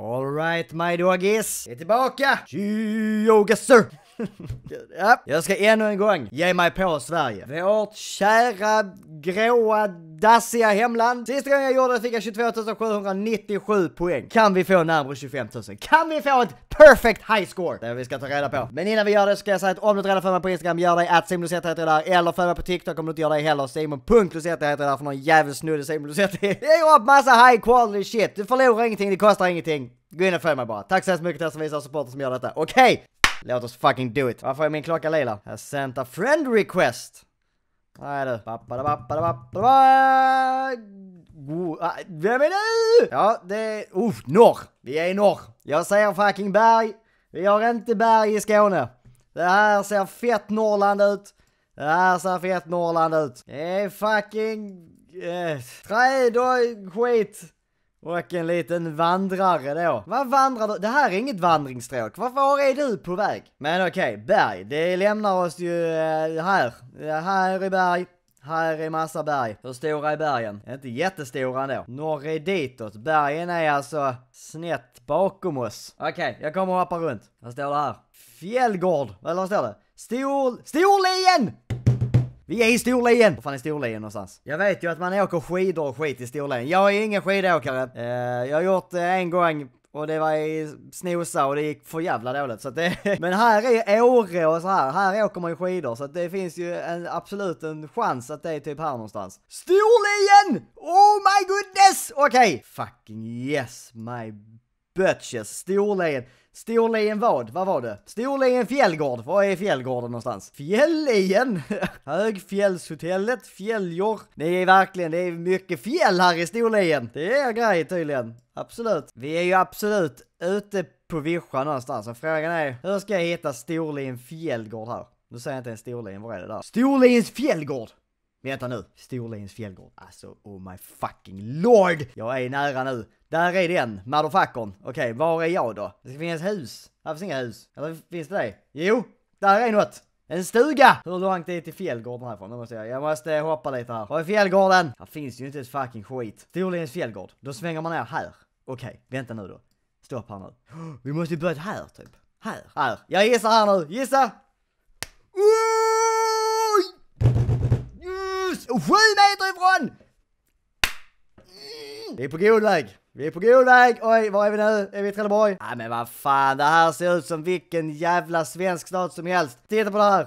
Alright my doggies, jag är tillbaka! Yoga sir! ja. Jag ska ännu en gång ge mig på Sverige. Vårt kära, gråa, dassiga hemland. Sista gången jag gjorde det fick jag 22 797 poäng. Kan vi få närmare 25 000? Kan vi få ett perfect high score? Det vi ska ta reda på. Men innan vi gör det ska jag säga att om du inte redan följer mig på Instagram, gör det att Simlusetta heter jag där. Eller följ mig på TikTok om du inte gör det heller. Simon.lusetta heter jag där för någon jävla snudde Simlusetta. Jag gör upp massa high quality shit. Du förlorar ingenting, det kostar ingenting. Gå in och följ mig bara. Tack så hemskt mycket till er som visar supporten som gör detta. Okej! Okay. Låt oss fucking do it. Varför är min klocka lila? Jag sent a friend request. Nej du. Ah, vem är du? Ja, det är... Uh, norr! Vi är i norr. Jag ser fucking berg. Vi har inte berg i Skåne. Det här ser fett Norrland ut. Det här ser fett Norrland ut. Det är fucking... Eh, träd och skit. Och en liten vandrare då. Vad vandrar du? Det här är inget vandringsstråk. Var, var är du på väg? Men okej, okay, berg. Det lämnar oss ju eh, här. Här är berg. Här är massa berg. Hur stora är bergen? Inte jättestora ändå. Norr är ditåt. Bergen är alltså snett bakom oss. Okej, okay, jag kommer att hoppa runt. Vad står det här? Fjällgård. Eller vad står det? Stor... Storlien! Vi är i Storlien! Var fan är Storlien någonstans? Jag vet ju att man åker skidor och skit i Storlien. Jag är ingen skidåkare. Uh, jag har gjort det eh, en gång och det var i snosa och det gick för jävla dåligt. Så det, men här är Åre och så här, här åker man ju skidor så det finns ju en, absolut en chans att det är typ här någonstans. Storlien! Oh my goodness! Okej! Okay. Fucking yes my butches, Storlien. Storlien vad? Vad var det? Storlien Fjällgård. Var är Fjällgården någonstans? Fjällien? Högfjällshotellet, Fjälljor. Det är verkligen, det är mycket fjäll här i Storlien! Det är grej tydligen. Absolut. Vi är ju absolut ute på vischan någonstans och frågan är hur ska jag hitta Storlien Fjällgård här? Nu säger jag inte ens Storlien, var är det där? Storliens Fjällgård! Vänta nu, Storliens fjällgård. Alltså, oh my fucking lord! Jag är nära nu. Där är den, motherfuckern. Okej, okay, var är jag då? Det ska finnas hus. Här finns inga hus. Eller finns det det? Jo, där är något. En stuga! Hur långt är det till fjällgården härifrån? Nu måste jag, jag måste hoppa lite här. Var är fjällgården? Här finns ju inte ett fucking skit. Storlens fjällgård. Då svänger man ner här. Okej, okay, vänta nu då. Stopp här nu. Vi måste ju börja här typ. Här. Här. Jag gissar här nu. Gissa! Yes! Sju meter ifrån! Mm. Det är på god väg. Vi är på god väg! Oj, var är vi nu? Är vi i Trelleborg? Nej men vad fan, det här ser ut som vilken jävla svensk stad som helst. Titta på det här!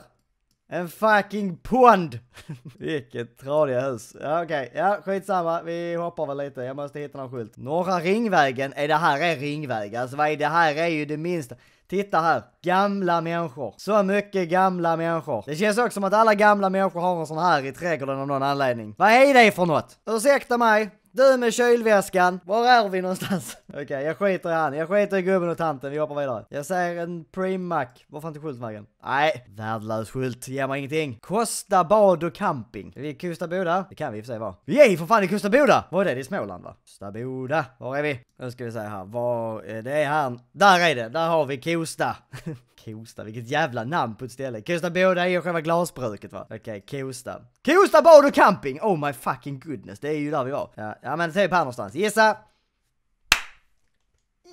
En fucking pond! Vilket tradiga hus. Ja okej, okay. ja skitsamma. Vi hoppar väl lite. Jag måste hitta någon skylt. Norra Ringvägen, är det här är ringväg? Alltså vad är det här är ju det minsta. Titta här, gamla människor. Så mycket gamla människor. Det känns också som att alla gamla människor har en sån här i trädgården av någon anledning. Vad är det för något? Ursäkta mig, du med kylväskan, var är vi någonstans? Okej, okay, jag skiter i han. Jag skiter i gubben och tanten. Vi hoppar vidare. Jag säger en Prime-Mac. Var fan till skyltvägen? Nej, värdelös skylt. Ger mig ingenting. Kosta bad och camping. Är vi i Boda? Det kan vi i och för sig vara. Vi är ju för fan i Boda! Var är det? Det är Småland va? Kosta Boda! Var är vi? Nu ska vi säga här. Var är det här? Där är det. Där har vi Kosta. Kosta, vilket jävla namn på ett ställe. Kosta båda är ju själva glasbruket va? Okej, okay, Kosta. Kosta bad och camping! Oh my fucking goodness, det är ju där vi var. Ja, ja men typ här någonstans. Gissa!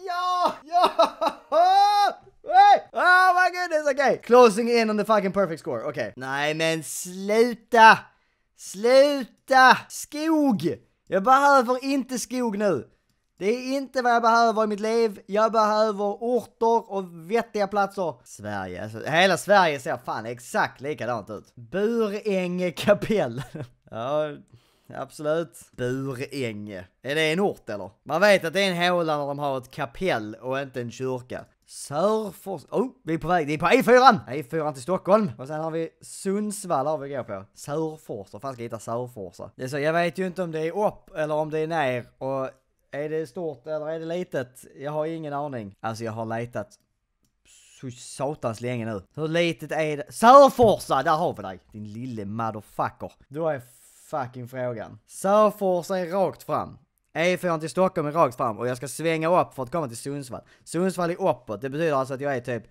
Ja! Ja! Hey! Oh my goodness, okej! Okay. Closing in on the fucking perfect score, okej. Okay. Nej men sluta! Sluta! Skog! Jag behöver inte skog nu! Det är inte vad jag behöver i mitt liv. Jag behöver orter och vettiga platser. Sverige, alltså, hela Sverige ser fan exakt likadant ut. Buränge kapell. ja, absolut. Buränge. Är det en ort eller? Man vet att det är en håla när de har ett kapell och inte en kyrka. Sörfors... Oh, vi är på väg. Det är på E4! E4 till Stockholm. Och sen har vi Sundsvall har vi går på. Sörforsa. Fan ska jag hitta Sörforsa? Det är så, jag vet ju inte om det är upp eller om det är ner och är det stort eller är det litet? Jag har ingen aning. Alltså jag har letat så satans länge nu. Hur litet är det? Sörforsa! Där har vi dig! Din lille motherfucker. Då är fucking frågan. Sörforsa är rakt fram. E4 till Stockholm är rakt fram och jag ska svänga upp för att komma till Sundsvall. Sundsvall är uppåt, det betyder alltså att jag är typ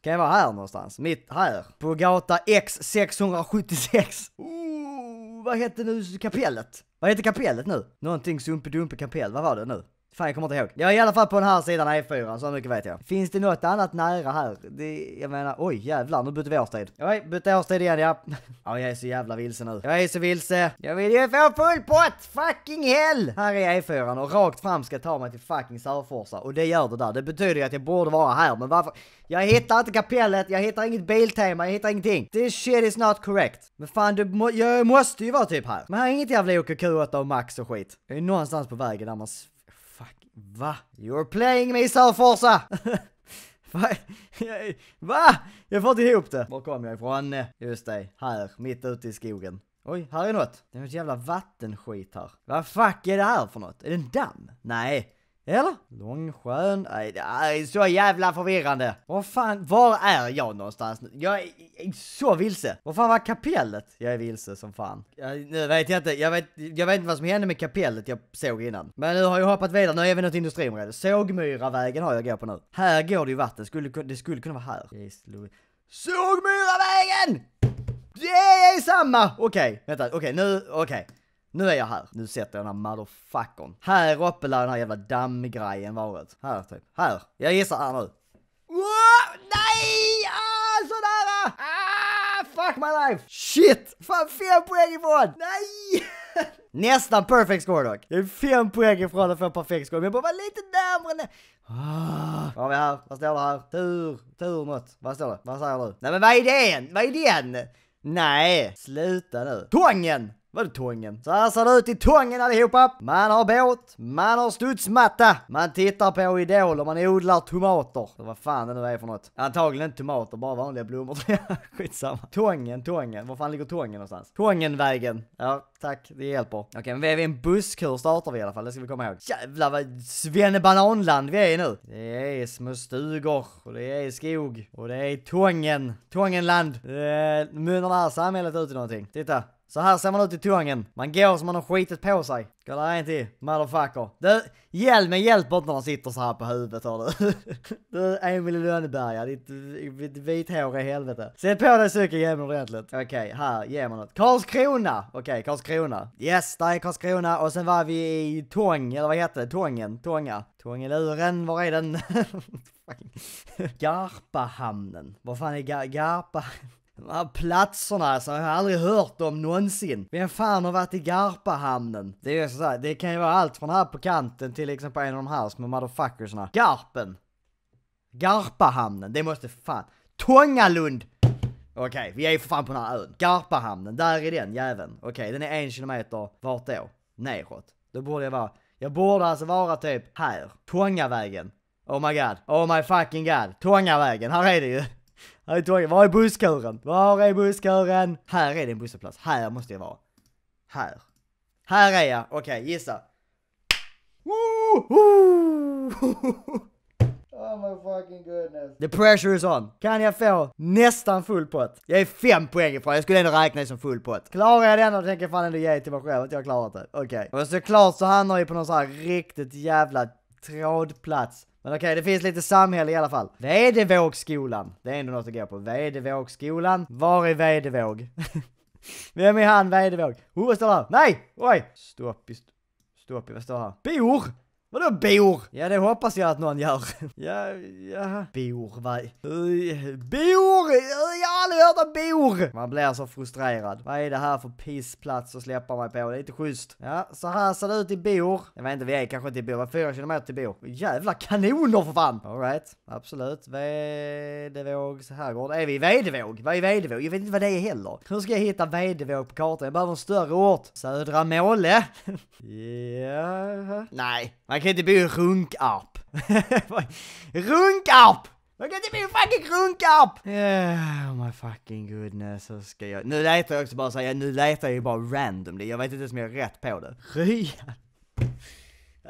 kan jag vara här någonstans? Mitt här? På gata X676. Oh, vad hette nu kapellet? Vad heter kapellet nu? Någonting sumpedumpe kapell, vad var det nu? Fan jag kommer inte ihåg. Jag är i alla fall på den här sidan E4, så mycket vet jag. Finns det något annat nära här? Det, jag menar, oj jävlar, nu bytte vi årstid. Oj, bytte årstid igen ja. ja, jag är så jävla vilse nu. Jag är så vilse. Jag vill ju få full pott! Fucking hell! Här är E4 och rakt fram ska jag ta mig till fucking Sörforsa. Och det gör det där. Det betyder ju att jag borde vara här, men varför? Jag hittar inte kapellet, jag hittar inget biltema, jag hittar ingenting. This shit is not correct. Men fan, du må, jag måste ju vara typ här. Men här är inget jävla OKQ8 och Max och skit. Jag är någonstans på vägen där man Va? You're playing me sa Forsa! Va? Va? Jag får inte ihop det. Var kom jag ifrån? Just det, här, mitt ute i skogen. Oj, här är något. Det är något jävla vattenskit här. Vad fuck är det här för något? Är det en damm? Nej, eller? Långsjön? Nej, det är så jävla förvirrande. Vad fan, var är jag någonstans nu? Jag är, är så vilse. Vad fan var kapellet? Jag är vilse som fan. Jag, nu vet jag inte, jag vet, jag vet inte vad som hände med kapellet jag såg innan. Men nu har jag hoppat vidare, nu är vi något industriområde. Sågmyravägen har jag går på nu. Här går det ju vatten, skulle, det skulle kunna vara här. Sågmyravägen! Det är samma! Okej, okay, vänta, okej okay, nu, okej. Okay. Nu är jag här. Nu sätter jag den här motherfuckern. Här uppe lär den här jävla dammgrejen varit. Här typ. Här. Jag gissar här nu. Wow! Nej! Ah, sådär! Ah, ah fuck my life! Shit! Fan, fem poäng ifrån! Nej! Nästan perfect score dock. Det är fem poäng ifrån att få perfekt score, men jag bara var lite närmare. Ah, vad har vi här? Vad står det här? Tur, tur något. Vad står det? Vad säger du? Nej men vad är den? Vad är den? Nej, sluta nu. Tången! Vadå tången? Så här ser det ut i tången allihopa! Man har båt, man har studsmatta, man tittar på Idol och man odlar tomater. Så vad fan det nu är för något. Antagligen inte tomater, bara vanliga blommor. Skitsamma. Tången, tången. Var fan ligger tången någonstans? Tångenvägen. Ja, tack. Det hjälper. Okej, okay, men vi är vid en busskur startar vi i alla fall. Det ska vi komma ihåg. Jävlar vad svennebananland vi är i nu. Det är små stugor och det är skog och det är tången. Tångenland. Eh, mynnar det här samhället ut i någonting? Titta. Så här ser man ut i tången. Man går som man har skitit på sig. Kolla här en till. Motherfucker. Du, hjälmen hjälper inte när man sitter så här på huvudet hör du. du Emil i Lönneberga, ditt, ditt vithåriga helvete. Sätt på dig cykelhjälmen ordentligt. Okej, okay, här ger man något. Karlskrona! Okej, okay, Karlskrona. Yes, där är Karlskrona och sen var vi i Tång, eller vad heter det? Tången? Tånga? Tångeluren, var är den? Garpahamnen. Vad fan är Gar Garpahamnen? De här platserna alltså, jag har aldrig hört om någonsin. Vem fan har varit i Garpahamnen? Det är ju såhär, det kan ju vara allt från här på kanten till exempel liksom en av de här små motherfuckersna. Garpen! Garpahamnen, det måste fan... Tångalund! Okej, okay, vi är ju för fan på den här ön. Garpahamnen, där är den jäveln. Okej, okay, den är en kilometer, vart då? Neråt. Då borde jag vara... Jag borde alltså vara typ här. Tångavägen. Oh my god. Oh my fucking god. Tångavägen, här är det ju. Han är tråkig. Var är busskuren? Var är busskuren? Här är din en busshållplats. Här måste jag vara. Här. Här är jag. Okej, okay, gissa. Oh my fucking goodness. The pressure is on. Kan jag få nästan full pott? Jag är fem poäng ifrån, jag skulle ändå räkna det som full pott. Klarar jag den och tänker jag fan ändå ge till mig själv att jag klarat det. Okej. Okay. Och såklart så hamnar jag på någon sån här riktigt jävla trådplats men okej, det finns lite samhälle i alla fall. Vedevågsskolan. Det är ändå något att gå på. Vedevågsskolan. Var är Vedevåg? Vem är han Vedevåg? Oh, vad står det här? Nej! Oj! Stopp, i... Ståupp i, vad står det här? Bor! Vadå bor? Ja, det hoppas jag att någon gör. ja, ja. Bor, vad? Bor! Jag har aldrig hört om bor! Man blir så frustrerad. Vad är det här för pissplats att släppa mig på? Det är inte schysst. Ja, så här ser det ut i bor. Jag vet inte, vi är kanske inte i bor. Vad fyra kilometer till bor. Jävla kanoner för fan! Alright, absolut. Vedevågs herrgård. Är vi i Vedevåg? Vad är Vedevåg? Jag vet inte vad det är heller. Hur ska jag hitta Vedevåg på kartan? Jag behöver en större ort. Södra Måle. ja. Nej, man Man kan inte bo i Runkarp. Runkarp! Man kan inte bo i fucking Runkarp! Yeah, oh my fucking goodness, så ska jag... Nu letar jag också bara säga, nu letar jag ju bara randomly, jag vet inte ens om jag är rätt på det. Rya.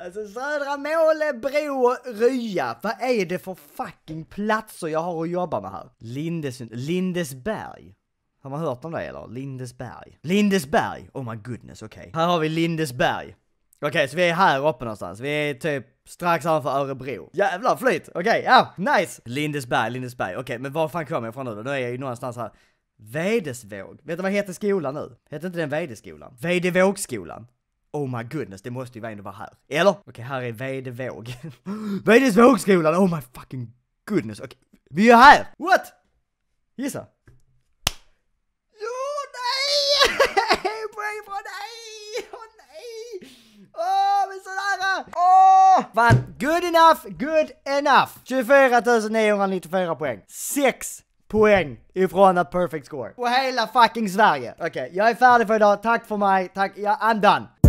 Alltså Södra Måle, Bro, Rya. Vad är det för fucking platser jag har att jobba med här? Lindesund... Lindesberg. Har man hört om det eller? Lindesberg. Lindesberg! Oh my goodness, okej. Okay. Här har vi Lindesberg. Okej, okay, så vi är här uppe någonstans. Vi är typ strax ovanför Örebro. Jävlar, flyt! Okej, okay, ja, nice! Lindesberg, Lindesberg. Okej, okay, men var fan kommer jag ifrån nu då? Nu är jag ju någonstans här. Vedesvåg? Vet du vad heter skolan nu? Heter inte den Vedeskolan? Vedevågsskolan? Oh my goodness, det måste ju ändå vara här. Eller? Okej, okay, här är Vedevåg. Vedesvågsskolan, oh my fucking goodness. Okej, vi är här! What? Gissa. Åh! Vad good enough, good enough! 24 994 poäng. 6 poäng ifrån a perfect score. På hela fucking Sverige. Okej, okay, jag är färdig för idag. Tack för mig. Tack, ja I'm done.